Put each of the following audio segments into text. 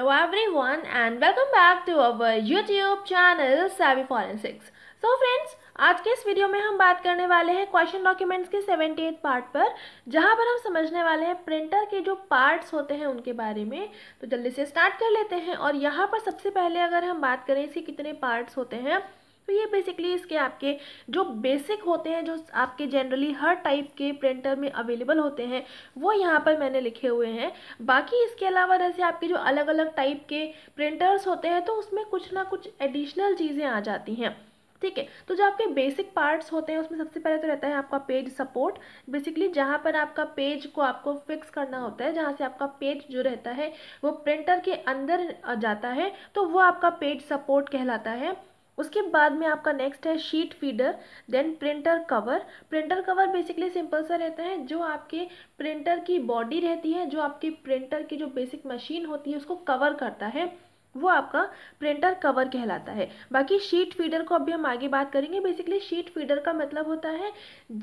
Hello everyone and welcome back to our YouTube channel Savvy forensics so friends आज के इस video में हम बात करने वाले हैं क्वेश्चन डॉक्यूमेंट्स के सेवेंटी एथ पार्ट पर जहाँ पर हम समझने वाले हैं प्रिंटर के जो पार्ट्स होते हैं उनके बारे में तो जल्दी से स्टार्ट कर लेते हैं और यहाँ पर सबसे पहले अगर हम बात करें इसके कितने पार्ट्स होते हैं तो ये बेसिकली इसके आपके जो बेसिक होते हैं जो आपके जनरली हर टाइप के प्रिंटर में अवेलेबल होते हैं वो यहाँ पर मैंने लिखे हुए हैं बाकी इसके अलावा जैसे आपके जो अलग अलग टाइप के प्रिंटर्स होते हैं तो उसमें कुछ ना कुछ एडिशनल चीज़ें आ जाती हैं ठीक है तो जो आपके बेसिक पार्ट्स होते हैं उसमें सबसे पहले तो रहता है आपका पेज सपोर्ट बेसिकली जहाँ पर आपका पेज को आपको फिक्स करना होता है जहाँ से आपका पेज जो रहता है वो प्रिंटर के अंदर जाता है तो वो आपका पेज सपोर्ट कहलाता है उसके बाद में आपका नेक्स्ट है sheet feeder then printer cover printer cover basically simple सा रहता है जो आपके प्रिंटर की बॉडी रहती है जो आपके प्रिंटर की जो बेसिक मशीन होती है उसको कवर करता है वो आपका प्रिंटर कवर कहलाता है बाकी शीट फीडर को अभी हम आगे बात करेंगे बेसिकली शीट फीडर का मतलब होता है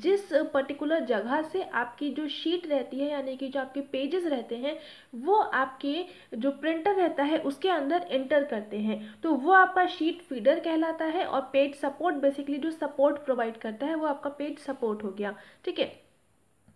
जिस पर्टिकुलर जगह से आपकी जो शीट रहती है यानी कि जो आपके पेजेस रहते हैं वो आपके जो प्रिंटर रहता है उसके अंदर एंटर करते हैं तो वो आपका शीट फीडर कहलाता है और पेज सपोर्ट बेसिकली जो सपोर्ट प्रोवाइड करता है वो आपका पेज सपोर्ट हो गया ठीक है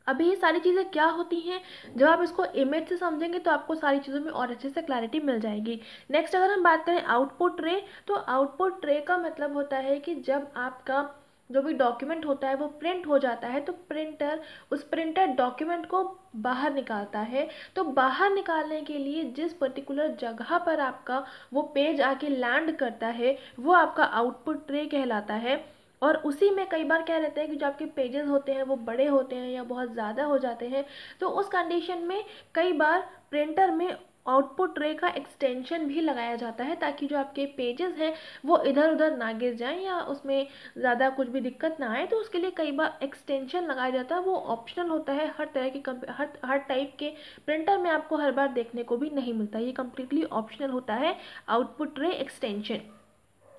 अभी ये सारी चीज़ें क्या होती हैं जब आप इसको इमेज से समझेंगे तो आपको सारी चीज़ों में और अच्छे से क्लैरिटी मिल जाएगी नेक्स्ट अगर हम बात करें आउटपुट ट्रे तो आउटपुट ट्रे का मतलब होता है कि जब आपका जो भी डॉक्यूमेंट होता है वो प्रिंट हो जाता है तो प्रिंटर उस प्रिंटर डॉक्यूमेंट को बाहर निकालता है तो बाहर निकालने के लिए जिस पर्टिकुलर जगह पर आपका वो पेज आके लैंड करता है वो आपका आउटपुट ट्रे कहलाता है और उसी में कई बार क्या रहता है कि जो आपके पेजेस होते हैं वो बड़े होते हैं या बहुत ज़्यादा हो जाते हैं तो उस कंडीशन में कई बार प्रिंटर में आउटपुट रे का एक्सटेंशन भी लगाया जाता है ताकि जो आपके पेजेस हैं वो इधर उधर ना गिर जाएं या उसमें ज़्यादा कुछ भी दिक्कत ना आए तो उसके लिए कई बार एक्सटेंशन लगाया जाता है वो ऑप्शनल होता है हर तरह की हर हर टाइप के प्रिंटर में आपको हर बार देखने को भी नहीं मिलता ये कम्प्लीटली ऑप्शनल होता है आउटपुट रे एक्सटेंशन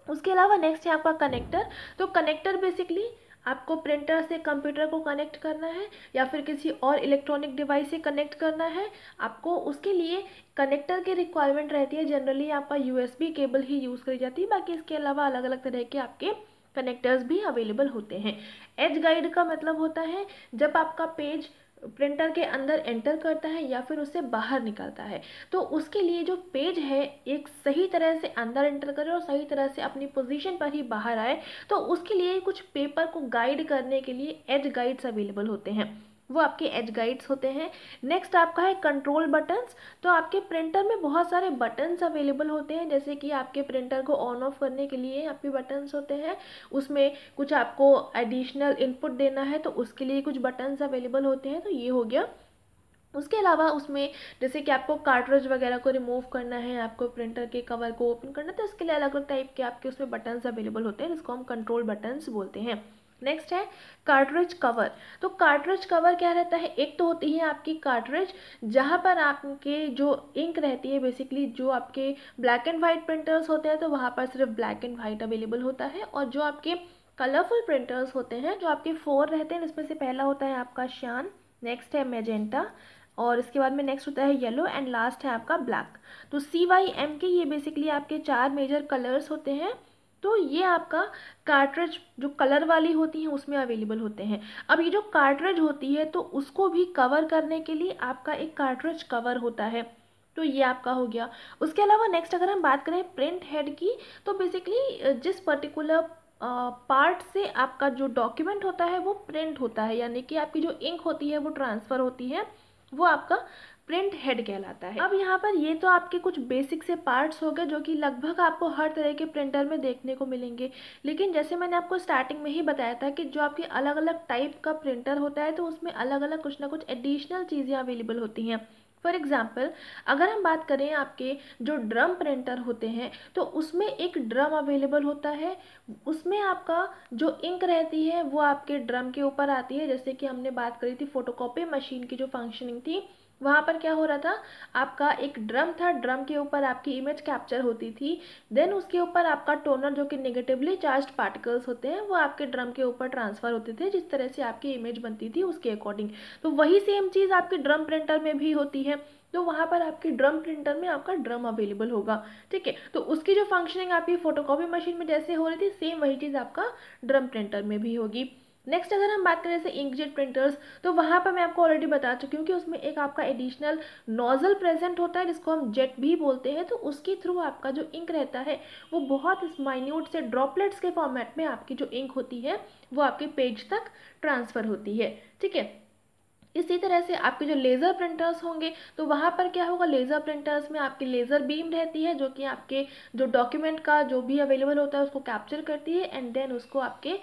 उसके अलावा नेक्स्ट है आपका कनेक्टर तो कनेक्टर बेसिकली आपको प्रिंटर से कंप्यूटर को कनेक्ट करना है या फिर किसी और इलेक्ट्रॉनिक डिवाइस से कनेक्ट करना है आपको उसके लिए कनेक्टर की रिक्वायरमेंट रहती है जनरली आपका यूएसबी केबल ही यूज़ करी जाती है बाकी इसके अलावा अलग अलग तरह के आपके कनेक्टर्स भी अवेलेबल होते हैं एज गाइड का मतलब होता है जब आपका पेज प्रिंटर के अंदर एंटर करता है या फिर उससे बाहर निकलता है तो उसके लिए जो पेज है एक सही तरह से अंदर एंटर करे और सही तरह से अपनी पोजीशन पर ही बाहर आए तो उसके लिए कुछ पेपर को गाइड करने के लिए एज गाइड्स अवेलेबल होते हैं वो आपके एज गाइड्स होते हैं नेक्स्ट आपका है कंट्रोल बटन्स तो आपके प्रिंटर में बहुत सारे बटन्स अवेलेबल होते हैं जैसे कि आपके प्रिंटर को ऑन ऑफ करने के लिए आपके बटन्स होते हैं उसमें कुछ आपको एडिशनल इनपुट देना है तो उसके लिए कुछ बटन्स अवेलेबल होते हैं तो ये हो गया उसके अलावा उसमें जैसे कि आपको कार्टरेज वगैरह को रिमूव करना है आपको प्रिंटर के कवर को ओपन करना है तो उसके लिए अलग अलग टाइप के आपके उसमें बटन्स अवेलेबल होते हैं जिसको हम कंट्रोल बटन्स बोलते हैं नेक्स्ट है कार्ट्रिज कवर तो कार्ट्रिज कवर क्या रहता है एक तो होती है आपकी कार्ट्रिज जहाँ पर आपके जो इंक रहती है बेसिकली जो आपके ब्लैक एंड वाइट प्रिंटर्स होते हैं तो वहाँ पर सिर्फ ब्लैक एंड वाइट अवेलेबल होता है और जो आपके कलरफुल प्रिंटर्स होते हैं जो आपके फोर रहते हैं उसमें से पहला होता है आपका शान नेक्स्ट है मेजेंटा और इसके बाद में नेक्स्ट होता है येलो एंड लास्ट है आपका ब्लैक तो सी वाई एम के ये बेसिकली आपके चार मेजर कलर्स होते हैं तो ये आपका कार्ट्रेज जो कलर वाली होती हैं उसमें अवेलेबल होते हैं अब ये जो कार्ट्रेज होती है तो उसको भी कवर करने के लिए आपका एक कार्ट्रेज कवर होता है तो ये आपका हो गया उसके अलावा नेक्स्ट अगर हम बात करें प्रिंट हेड की तो बेसिकली जिस पर्टिकुलर पार्ट से आपका जो डॉक्यूमेंट होता है वो प्रिंट होता है यानी कि आपकी जो इंक होती है वो ट्रांसफ़र होती है वो आपका प्रिंट हेड कहलाता है अब यहाँ पर ये तो आपके कुछ बेसिक से पार्ट्स हो गए जो कि लगभग आपको हर तरह के प्रिंटर में देखने को मिलेंगे लेकिन जैसे मैंने आपको स्टार्टिंग में ही बताया था कि जो आपके अलग अलग टाइप का प्रिंटर होता है तो उसमें अलग अलग कुछ ना कुछ एडिशनल चीज़ें अवेलेबल होती हैं फॉर एग्ज़ाम्पल अगर हम बात करें आपके जो ड्रम प्रिंटर होते हैं तो उसमें एक ड्रम अवेलेबल होता है उसमें आपका जो इंक रहती है वो आपके ड्रम के ऊपर आती है जैसे कि हमने बात करी थी फोटोकॉपी मशीन की जो फंक्शनिंग थी वहाँ पर क्या हो रहा था आपका एक ड्रम था ड्रम के ऊपर आपकी इमेज कैप्चर होती थी देन उसके ऊपर आपका टोनर जो कि नेगेटिवली चार्ज पार्टिकल्स होते हैं वो आपके ड्रम के ऊपर ट्रांसफ़र होते थे जिस तरह से आपकी इमेज बनती थी उसके अकॉर्डिंग तो वही सेम चीज़ आपके ड्रम प्रिंटर में भी होती है तो वहाँ पर आपके ड्रम प्रिंटर में आपका ड्रम अवेलेबल होगा ठीक है तो उसकी जो फंक्शनिंग आपकी फोटोकॉपी मशीन में जैसे हो रही थी सेम वही चीज़ आपका ड्रम प्रिंटर में भी होगी नेक्स्ट अगर हम बात करें जैसे इंकजेट प्रिंटर्स तो वहाँ पर मैं आपको ऑलरेडी बता चुकी हूँ कि उसमें एक आपका एडिशनल नोजल प्रेजेंट होता है जिसको हम जेट भी बोलते हैं तो उसके थ्रू आपका जो इंक रहता है वो बहुत माइन्यूट से ड्रॉपलेट्स के फॉर्मेट में आपकी जो इंक होती है वो आपके पेज तक ट्रांसफ़र होती है ठीक है इसी तरह से आपके जो लेज़र प्रिंटर्स होंगे तो वहाँ पर क्या होगा लेज़र प्रिंटर्स में आपकी लेज़र बीम रहती है जो कि आपके जो डॉक्यूमेंट का जो भी अवेलेबल होता है उसको कैप्चर करती है एंड देन उसको आपके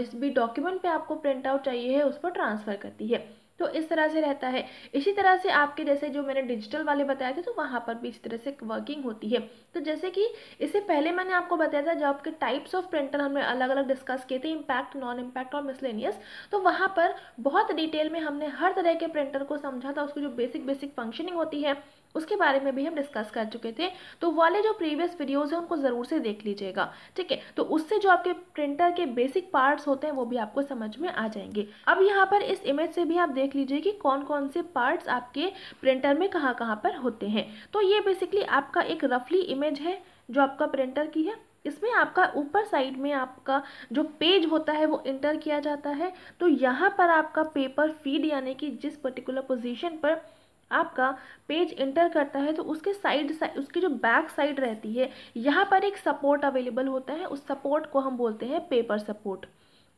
जिस भी डॉक्यूमेंट पे आपको प्रिंट आउट चाहिए है उस पर ट्रांसफ़र करती है तो इस तरह से रहता है इसी तरह से आपके जैसे जो मैंने डिजिटल वाले बताए थे तो वहाँ पर भी इस तरह से वर्किंग होती है तो जैसे कि इससे पहले मैंने आपको बताया था जब आपके टाइप्स ऑफ प्रिंटर हमने अलग अलग डिस्कस किए थे इम्पैक्ट नॉन इम्पैक्ट और मिसलेनियस तो वहाँ पर बहुत डिटेल में हमने हर तरह के प्रिंटर को समझा था उसकी जो बेसिक बेसिक फंक्शनिंग होती है उसके बारे में भी हम डिस्कस कर चुके थे तो वाले जो प्रीवियस वीडियोज़ हैं उनको ज़रूर से देख लीजिएगा ठीक है तो उससे जो आपके प्रिंटर के बेसिक पार्ट्स होते हैं वो भी आपको समझ में आ जाएंगे अब यहाँ पर इस इमेज से भी आप देख लीजिए कि कौन कौन से पार्ट्स आपके प्रिंटर में कहाँ कहाँ पर होते हैं तो ये बेसिकली आपका एक रफली इमेज है जो आपका प्रिंटर की है इसमें आपका ऊपर साइड में आपका जो पेज होता है वो इंटर किया जाता है तो यहाँ पर आपका पेपर फीड यानी कि जिस पर्टिकुलर पोजीशन पर आपका पेज इंटर करता है तो उसके साइड साइड उसकी जो बैक साइड रहती है यहाँ पर एक सपोर्ट अवेलेबल होता है उस सपोर्ट को हम बोलते हैं पेपर सपोर्ट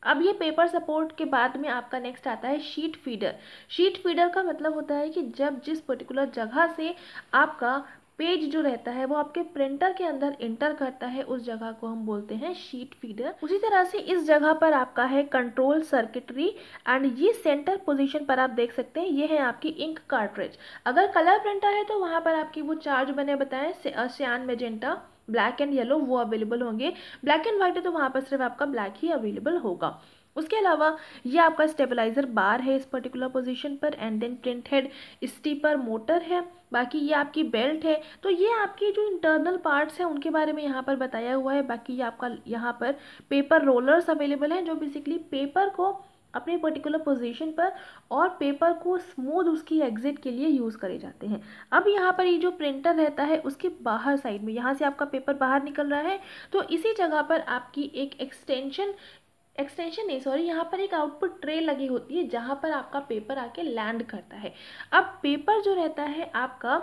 अब ये पेपर सपोर्ट के बाद में आपका नेक्स्ट आता है शीट फीडर शीट फीडर का मतलब होता है कि जब जिस पर्टिकुलर जगह से आपका पेज जो रहता है वो आपके प्रिंटर के अंदर इंटर करता है उस जगह को हम बोलते हैं शीट फीडर उसी तरह से इस जगह पर आपका है कंट्रोल सर्किटरी एंड ये सेंटर पोजीशन पर आप देख सकते हैं ये है आपकी इंक कार्ट्रिज अगर कलर प्रिंटर है तो वहाँ पर आपकी वो चार्ज बने बताएं cyan magenta black and yellow वो अवेलेबल होंगे ब्लैक एंड व्हाइट है तो वहां पर सिर्फ आपका ब्लैक ही अवेलेबल होगा उसके अलावा ये आपका स्टेबलाइज़र बार है इस पर्टिकुलर पोजीशन पर and then printed stepper motor है बाकी ये आपकी बेल्ट है तो ये आपकी जो इंटरनल पार्ट्स हैं उनके बारे में यहाँ पर बताया हुआ है बाकी ये आपका यहाँ पर पेपर रोलर्स अवेलेबल हैं जो बेसिकली पेपर को अपने पर्टिकुलर पोजीशन पर और पेपर को स्मूथ उसकी एग्जिट के लिए यूज़ करे जाते हैं अब यहाँ पर ये जो प्रिंटर रहता है उसके बाहर साइड में यहाँ से आपका पेपर बाहर निकल रहा है तो इसी जगह पर आपकी एक एक्सटेंशन एक्सटेंशन नहीं सॉरी यहाँ पर एक आउटपुट ट्रे लगी होती है जहाँ पर आपका पेपर आके लैंड करता है अब पेपर जो रहता है आपका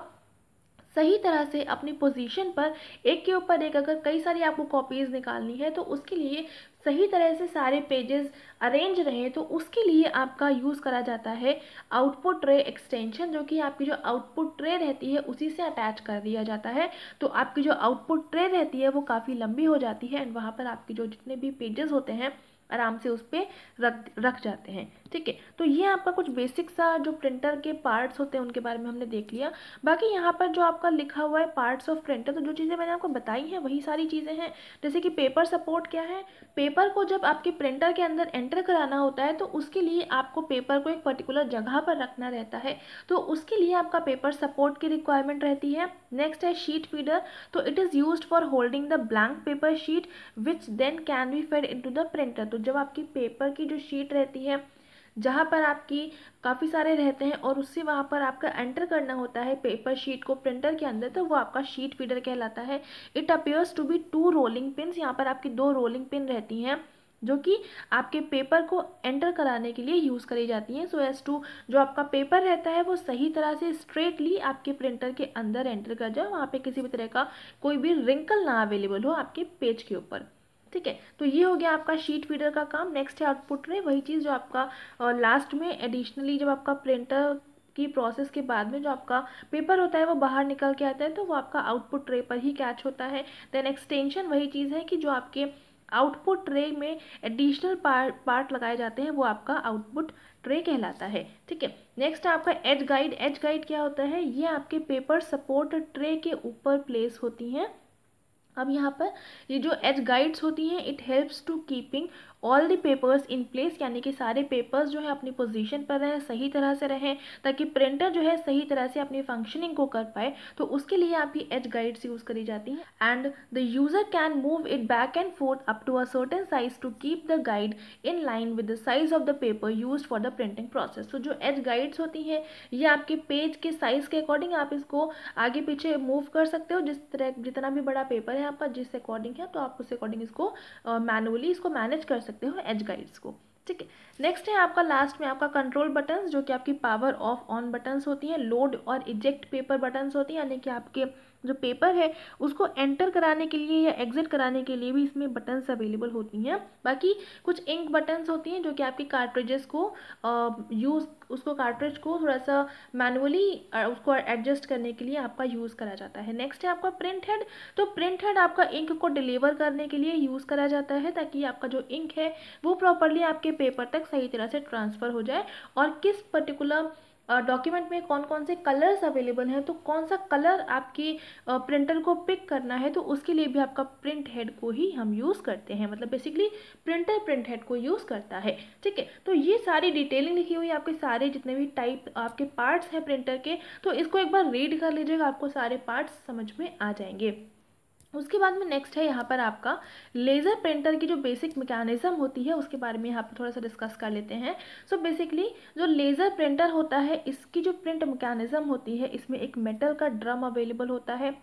सही तरह से अपनी पोजीशन पर एक के ऊपर एक अगर कई सारी आपको कॉपीज़ निकालनी है तो उसके लिए सही तरह से सारे पेजेस अरेंज रहे तो उसके लिए आपका यूज़ करा जाता है आउटपुट ट्रे एक्सटेंशन जो कि आपकी जो आउटपुट ट्रे रहती है उसी से अटैच कर दिया जाता है तो आपकी जो आउटपुट ट्रे रहती है वो काफ़ी लंबी हो जाती है एंड वहाँ पर आपकी जो जितने भी पेजेस होते हैं आराम से उस पर रख रख जाते हैं ठीक है तो ये आपका कुछ बेसिक सा जो प्रिंटर के पार्ट्स होते हैं उनके बारे में हमने देख लिया बाकी यहाँ पर जो आपका लिखा हुआ है पार्ट्स ऑफ प्रिंटर तो जो चीज़ें मैंने आपको बताई हैं वही सारी चीज़ें हैं जैसे कि पेपर सपोर्ट क्या है पेपर को जब आपके प्रिंटर के अंदर एंटर कराना होता है तो उसके लिए आपको पेपर को एक पर्टिकुलर जगह पर रखना रहता है तो उसके लिए आपका पेपर सपोर्ट की रिक्वायरमेंट रहती है नेक्स्ट है शीट फीडर तो it is use for holding the blank paper sheet which then can be fed in the printer तो जब आपकी पेपर की जो शीट रहती है जहाँ पर आपकी काफ़ी सारे रहते हैं और उससे वहाँ पर आपका एंटर करना होता है पेपर शीट को प्रिंटर के अंदर तो वो आपका शीट फीडर कहलाता है it appears to be to rolling pin यहाँ पर आपकी दो रोलिंग पिन रहती हैं जो कि आपके पेपर को एंटर कराने के लिए यूज़ करी जाती हैं सो एस टू जो आपका पेपर रहता है वो सही तरह से स्ट्रेटली आपके प्रिंटर के अंदर एंटर कर जाए वहाँ पे किसी भी तरह का कोई भी रिंकल ना अवेलेबल हो आपके पेज के ऊपर ठीक है तो ये हो गया आपका शीट फीडर का काम नेक्स्ट है आउटपुट में वही चीज़ जो आपका लास्ट में एडिशनली जब आपका प्रिंटर की प्रोसेस के बाद में जो आपका पेपर होता है वो बाहर निकल के आता है तो वो आपका आउटपुट ट्रे पर ही कैच होता है देन एक्सटेंशन वही चीज़ है कि जो आपके आउटपुट ट्रे में एडिशनल पार्ट पार्ट लगाए जाते हैं वो आपका आउटपुट ट्रे कहलाता है ठीक है नेक्स्ट आपका एज गाइड एज गाइड क्या होता है ये आपके पेपर सपोर्ट ट्रे के ऊपर प्लेस होती हैं अब यहाँ पर ये जो एज गाइड्स होती हैं it helps to keeping all the papers in place यानी कि सारे पेपर्स जो है अपनी पोजीशन पर रहें सही तरह से रहें ताकि प्रिंटर जो है सही तरह से अपनी फंक्शनिंग को कर पाए तो उसके लिए आपकी एज गाइड्स यूज़ करी जाती हैं and the user can move it back and forth up to a certain size to keep the guide in line with the size of the paper use for the printing process तो जो as guides होती हैं ये आपके page के size के according आप इसको आगे पीछे मूव कर सकते हो जिस तरह जितना भी बड़ा पेपर है है आपका जिस अकॉर्डिंग है तो आप उस अकॉर्डिंग इसको मैनुअली इसको मैनेज कर सकते हो एज गाइड्स को ठीक है नेक्स्ट है आपका लास्ट में आपका कंट्रोल बटन्स जो कि आपकी पावर ऑफ ऑन बटन्स होती हैं लोड और इजेक्ट पेपर बटन्स होती हैं यानी कि आपके जो पेपर है उसको एंटर कराने के लिए या एग्जिट कराने के लिए भी इसमें बटन्स अवेलेबल होती हैं बाकी कुछ इंक बटन्स होती हैं जो कि आपके कार्ट्रेजेस को यूज़ उसको कार्ट्रेज को थोड़ा सा मैनुअली उसको एडजस्ट करने के लिए आपका यूज़ करा जाता है नेक्स्ट है आपका प्रिंट हेड तो प्रिंट हेड आपका इंक को डिलीवर करने के लिए यूज़ करा जाता है ताकि आपका जो इंक है वो प्रॉपरली आपके पेपर तक सही तरह से ट्रांसफ़र हो जाए और किस पर्टिकुलर डॉक्यूमेंट में कौन कौन से कलर्स अवेलेबल हैं तो कौन सा कलर आपकी प्रिंटर को पिक करना है तो उसके लिए भी आपका प्रिंट हेड को ही हम यूज़ करते हैं मतलब बेसिकली प्रिंटर प्रिंट हेड को यूज़ करता है ठीक है तो ये सारी डिटेलिंग लिखी हुई है आपके सारे जितने भी टाइप आपके पार्ट्स हैं प्रिंटर के तो इसको एक बार रीड कर लीजिएगा आपको सारे पार्ट्स समझ में आ जाएंगे उसके बाद में नेक्स्ट है यहाँ पर आपका लेज़र प्रिंटर की जो बेसिक मैकेनिज़्म होती है उसके बारे में यहाँ पर थोड़ा सा डिस्कस कर लेते हैं सो so बेसिकली जो लेज़र प्रिंटर होता है इसकी जो प्रिंट मैकेनिज़्म होती है इसमें एक मेटल का ड्रम अवेलेबल होता है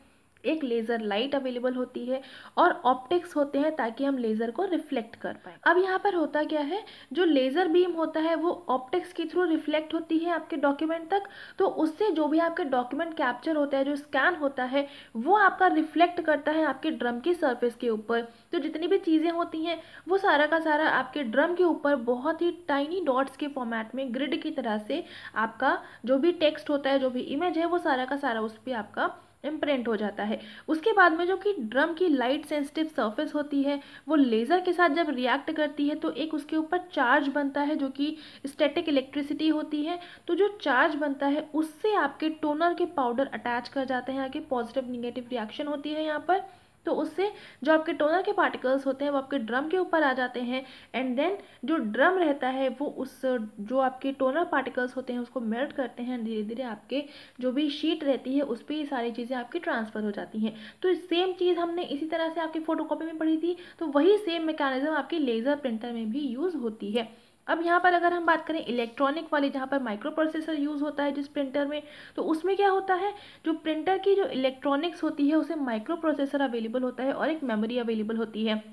एक लेज़र लाइट अवेलेबल होती है और ऑप्टिक्स होते हैं ताकि हम लेज़र को रिफ्लेक्ट कर पाए अब यहाँ पर होता क्या है जो लेज़र बीम होता है वो ऑप्टिक्स के थ्रू रिफ्लेक्ट होती है आपके डॉक्यूमेंट तक तो उससे जो भी आपके डॉक्यूमेंट कैप्चर होता है जो स्कैन होता है वो आपका रिफ्लेक्ट करता है आपके ड्रम की सर्फेस के ऊपर तो जितनी भी चीज़ें होती हैं वो सारा का सारा आपके ड्रम के ऊपर बहुत ही टाइनी डॉट्स के फॉर्मेट में ग्रिड की तरह से आपका जो भी टेक्स्ट होता है जो भी इमेज है वो सारा का सारा उस पर आपका इम्प्रिंट हो जाता है उसके बाद में जो कि ड्रम की लाइट सेंसिटिव सरफेस होती है वो लेज़र के साथ जब रिएक्ट करती है तो एक उसके ऊपर चार्ज बनता है जो कि स्टैटिक इलेक्ट्रिसिटी होती है तो जो चार्ज बनता है उससे आपके टोनर के पाउडर अटैच कर जाते हैं आगे पॉजिटिव निगेटिव रिएक्शन होती है यहाँ पर तो उससे जो आपके टोनर के पार्टिकल्स होते हैं वो आपके ड्रम के ऊपर आ जाते हैं एंड देन जो ड्रम रहता है वो उस जो आपके टोनर पार्टिकल्स होते हैं उसको मेल्ट करते हैं धीरे धीरे आपके जो भी शीट रहती है उस पर ये सारी चीज़ें आपकी ट्रांसफ़र हो जाती हैं तो सेम चीज़ हमने इसी तरह से आपकी फ़ोटोकॉपी में पढ़ी थी तो वही सेम मेकानिज़म आपकी लेज़र प्रिंटर में भी यूज़ होती है अब यहाँ पर अगर हम बात करें इलेक्ट्रॉनिक वाले जहाँ पर माइक्रो प्रोसेसर यूज़ होता है जिस प्रिंटर में तो उसमें क्या होता है जो प्रिंटर की जो इलेक्ट्रॉनिक्स होती है उसे माइक्रो प्रोसेसर अवेलेबल होता है और एक मेमोरी अवेलेबल होती है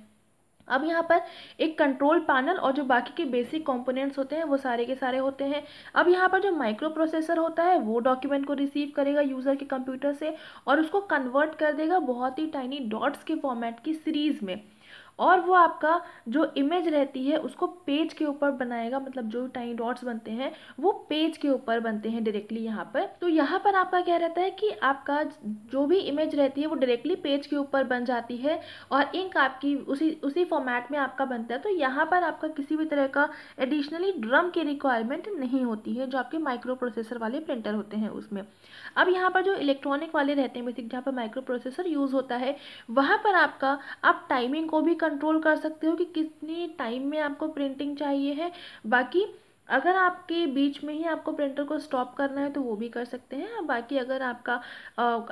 अब यहाँ पर एक कंट्रोल पैनल और जो बाकी के बेसिक कंपोनेंट्स होते हैं वो सारे के सारे होते हैं अब यहाँ पर जो माइक्रो प्रोसेसर होता है वो डॉक्यूमेंट को रिसीव करेगा यूज़र के कंप्यूटर से और उसको कन्वर्ट कर देगा बहुत ही टाइनी डॉट्स के फॉर्मेट की सीरीज़ में और वो आपका जो इमेज रहती है उसको पेज के ऊपर बनाएगा मतलब जो टाइम डॉट्स बनते हैं वो पेज के ऊपर बनते हैं डायरेक्टली यहाँ पर तो यहाँ पर आपका क्या रहता है कि आपका जो भी इमेज रहती है वो डायरेक्टली पेज के ऊपर बन जाती है और इंक आपकी उसी उसी फॉर्मेट में आपका बनता है तो यहाँ पर आपका किसी भी तरह का एडिशनली ड्रम की रिक्वायरमेंट नहीं होती है जो आपके माइक्रो प्रोसेसर वाले प्रिंटर होते हैं उसमें अब यहाँ पर जो इलेक्ट्रॉनिक वाले रहते हैं बेसिक जहाँ पर माइक्रो प्रोसेसर यूज़ होता है वहाँ पर आपका आप टाइमिंग को भी कर कंट्रोल कर सकते हो कि कितनी टाइम में आपको प्रिंटिंग चाहिए है बाकी अगर आपके बीच में ही आपको प्रिंटर को स्टॉप करना है तो वो भी कर सकते हैं बाकी अगर आपका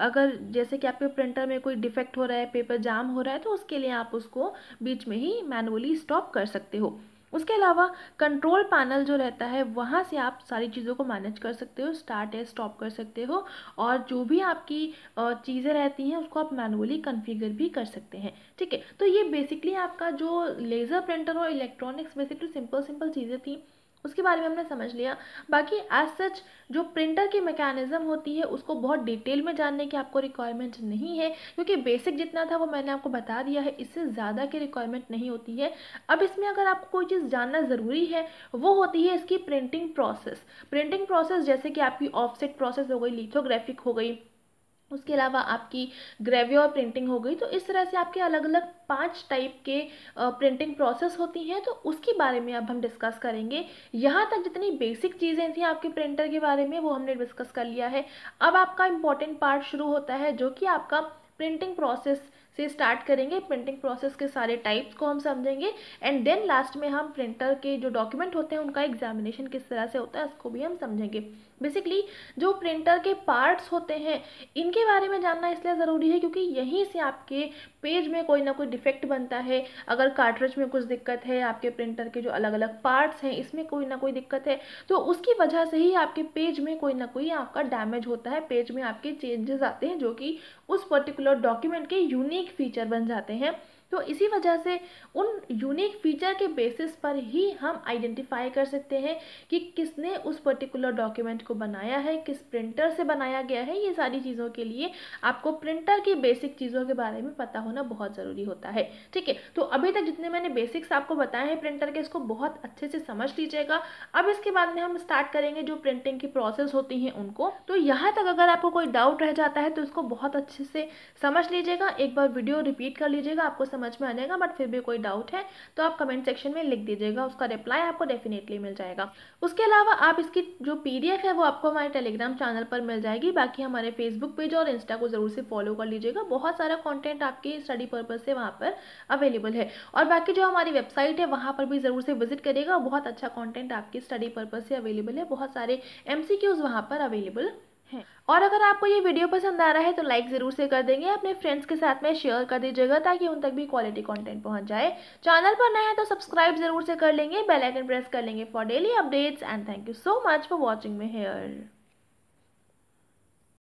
अगर जैसे कि आपके प्रिंटर में कोई डिफेक्ट हो रहा है पेपर जाम हो रहा है तो उसके लिए आप उसको बीच में ही मैनुअली स्टॉप कर सकते हो उसके अलावा कंट्रोल पैनल जो रहता है वहाँ से आप सारी चीज़ों को मैनेज कर सकते हो स्टार्ट या स्टॉप कर सकते हो और जो भी आपकी चीज़ें रहती हैं उसको आप मैनुअली कन्फिगर भी कर सकते हैं ठीक है तो ये बेसिकली आपका जो लेज़र प्रिंटर और इलेक्ट्रॉनिक्स बेसिकली सिंपल सिंपल चीज़ें थी उसके बारे में हमने समझ लिया बाकी एज सच जो प्रिंटर की मैकेनिज़्म होती है उसको बहुत डिटेल में जानने की आपको रिक्वायरमेंट नहीं है क्योंकि बेसिक जितना था वो मैंने आपको बता दिया है इससे ज़्यादा की रिक्वायरमेंट नहीं होती है अब इसमें अगर आपको कोई चीज़ जानना ज़रूरी है वो होती है इसकी प्रिंटिंग प्रोसेस प्रिंटिंग प्रोसेस जैसे कि आपकी ऑफसेट प्रोसेस हो गई लिथोग्राफिक हो गई उसके अलावा आपकी और प्रिंटिंग हो गई तो इस तरह से आपके अलग अलग पांच टाइप के प्रिंटिंग प्रोसेस होती हैं तो उसके बारे में अब हम डिस्कस करेंगे यहाँ तक जितनी बेसिक चीज़ें थी आपके प्रिंटर के बारे में वो हमने डिस्कस कर लिया है अब आपका इम्पॉर्टेंट पार्ट शुरू होता है जो कि आपका प्रिंटिंग प्रोसेस से स्टार्ट करेंगे प्रिंटिंग प्रोसेस के सारे टाइप्स को हम समझेंगे एंड देन लास्ट में हम प्रिंटर के जो डॉक्यूमेंट होते हैं उनका एग्जामिनेशन किस तरह से होता है उसको भी हम समझेंगे बेसिकली जो प्रिंटर के पार्ट्स होते हैं इनके बारे में जानना इसलिए ज़रूरी है क्योंकि यहीं से आपके पेज में कोई ना कोई डिफेक्ट बनता है अगर कार्ट्रेज में कुछ दिक्कत है आपके प्रिंटर के जो अलग अलग पार्ट्स हैं इसमें कोई ना कोई दिक्कत है तो उसकी वजह से ही आपके पेज में कोई ना कोई आपका डैमेज होता है पेज में आपके चेंजेस आते हैं जो कि उस पर्टिकुलर डॉक्यूमेंट के यूनिक फीचर बन जाते हैं तो इसी वजह से उन यूनिक फीचर के बेसिस पर ही हम आइडेंटिफाई कर सकते हैं कि किसने उस पर्टिकुलर डॉक्यूमेंट को बनाया है किस प्रिंटर से बनाया गया है ये सारी चीज़ों के लिए आपको प्रिंटर की बेसिक चीज़ों के बारे में पता होना बहुत ज़रूरी होता है ठीक है तो अभी तक जितने मैंने बेसिक्स आपको बताए हैं प्रिंटर के इसको बहुत अच्छे से समझ लीजिएगा अब इसके बाद में हम स्टार्ट करेंगे जो प्रिंटिंग की प्रोसेस होती है उनको तो यहाँ तक अगर आपको कोई डाउट रह जाता है तो इसको बहुत अच्छे से समझ लीजिएगा एक बार वीडियो रिपीट कर लीजिएगा आपको समझ में आ जाएगा बट फिर भी कोई डाउट है तो आप कमेंट सेक्शन में लिख दीजिएगा उसका रिप्लाई आपको डेफिनेटली मिल जाएगा उसके अलावा आप इसकी जो पी है वो आपको हमारे टेलीग्राम चैनल पर मिल जाएगी बाकी हमारे फेसबुक पेज और इंस्टा को ज़रूर से फॉलो कर लीजिएगा बहुत सारा कॉन्टेंट आपके स्टडी पर्पज़ से वहाँ पर अवेलेबल है और बाकी जो हमारी वेबसाइट है वहाँ पर भी ज़रूर से विजिट करिएगा बहुत अच्छा कॉन्टेंट आपकी स्टडी पर्पज़ से अवेलेबल है बहुत सारे एम सी क्यूज़ पर अवेलेबल हैं और अगर आपको ये वीडियो पसंद आ रहा है तो लाइक ज़रूर से कर देंगे अपने फ्रेंड्स के साथ में शेयर कर दीजिएगा ताकि उन तक भी क्वालिटी कंटेंट पहुंच जाए चैनल पर नए हैं तो सब्सक्राइब ज़रूर से कर लेंगे बेल आइकन प्रेस कर लेंगे for daily updates and thank you so much for watching मे हेयर